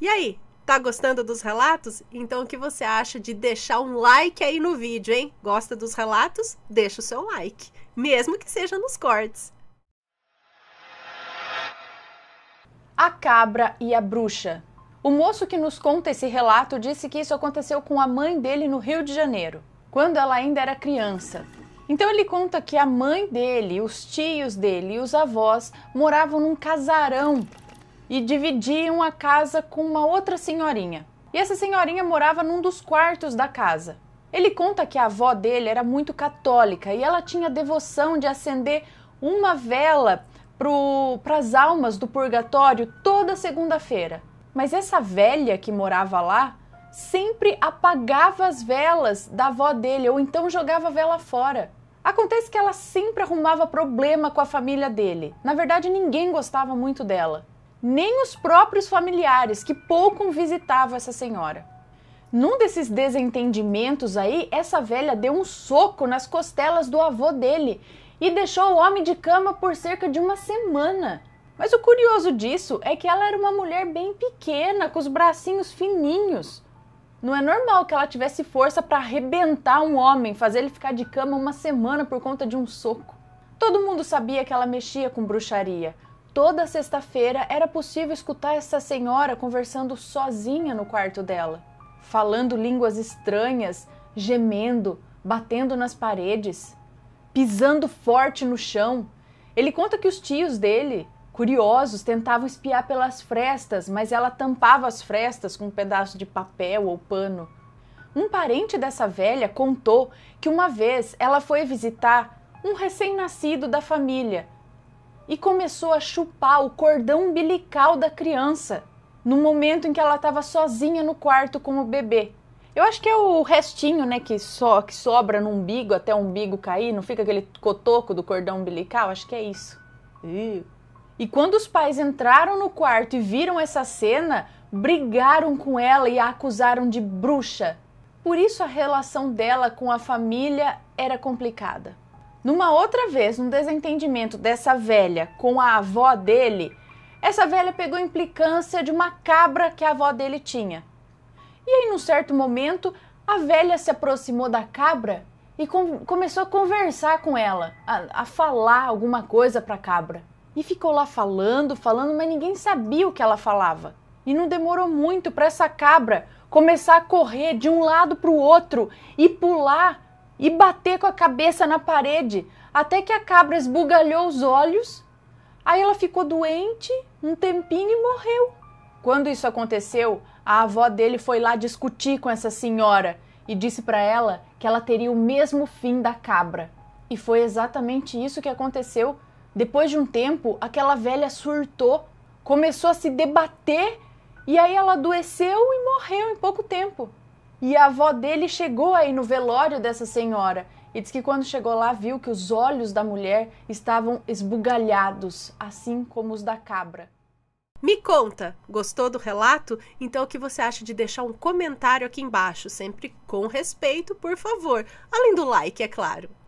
E aí, tá gostando dos relatos? Então o que você acha de deixar um like aí no vídeo, hein? Gosta dos relatos? Deixa o seu like, mesmo que seja nos cortes. A cabra e a bruxa. O moço que nos conta esse relato disse que isso aconteceu com a mãe dele no Rio de Janeiro, quando ela ainda era criança. Então ele conta que a mãe dele, os tios dele e os avós moravam num casarão e dividiam a casa com uma outra senhorinha. E essa senhorinha morava num dos quartos da casa. Ele conta que a avó dele era muito católica e ela tinha devoção de acender uma vela para as almas do purgatório toda segunda-feira. Mas essa velha que morava lá sempre apagava as velas da avó dele ou então jogava a vela fora. Acontece que ela sempre arrumava problema com a família dele. Na verdade, ninguém gostava muito dela nem os próprios familiares, que pouco visitavam essa senhora. Num desses desentendimentos aí, essa velha deu um soco nas costelas do avô dele e deixou o homem de cama por cerca de uma semana. Mas o curioso disso é que ela era uma mulher bem pequena, com os bracinhos fininhos. Não é normal que ela tivesse força para arrebentar um homem, fazer ele ficar de cama uma semana por conta de um soco. Todo mundo sabia que ela mexia com bruxaria, Toda sexta-feira era possível escutar essa senhora conversando sozinha no quarto dela, falando línguas estranhas, gemendo, batendo nas paredes, pisando forte no chão. Ele conta que os tios dele, curiosos, tentavam espiar pelas frestas, mas ela tampava as frestas com um pedaço de papel ou pano. Um parente dessa velha contou que uma vez ela foi visitar um recém-nascido da família e começou a chupar o cordão umbilical da criança no momento em que ela estava sozinha no quarto com o bebê. Eu acho que é o restinho, né, que só que sobra no umbigo até o umbigo cair, não fica aquele cotoco do cordão umbilical, acho que é isso. E quando os pais entraram no quarto e viram essa cena, brigaram com ela e a acusaram de bruxa. Por isso a relação dela com a família era complicada. Numa outra vez, num desentendimento dessa velha com a avó dele, essa velha pegou implicância de uma cabra que a avó dele tinha. E aí, num certo momento, a velha se aproximou da cabra e com começou a conversar com ela, a, a falar alguma coisa para a cabra. E ficou lá falando, falando, mas ninguém sabia o que ela falava. E não demorou muito para essa cabra começar a correr de um lado para o outro e pular e bater com a cabeça na parede até que a cabra esbugalhou os olhos. Aí ela ficou doente um tempinho e morreu. Quando isso aconteceu, a avó dele foi lá discutir com essa senhora e disse para ela que ela teria o mesmo fim da cabra. E foi exatamente isso que aconteceu. Depois de um tempo, aquela velha surtou, começou a se debater e aí ela adoeceu e morreu em pouco tempo. E a avó dele chegou aí no velório dessa senhora e diz que quando chegou lá viu que os olhos da mulher estavam esbugalhados, assim como os da cabra. Me conta, gostou do relato? Então o que você acha de deixar um comentário aqui embaixo, sempre com respeito, por favor, além do like, é claro.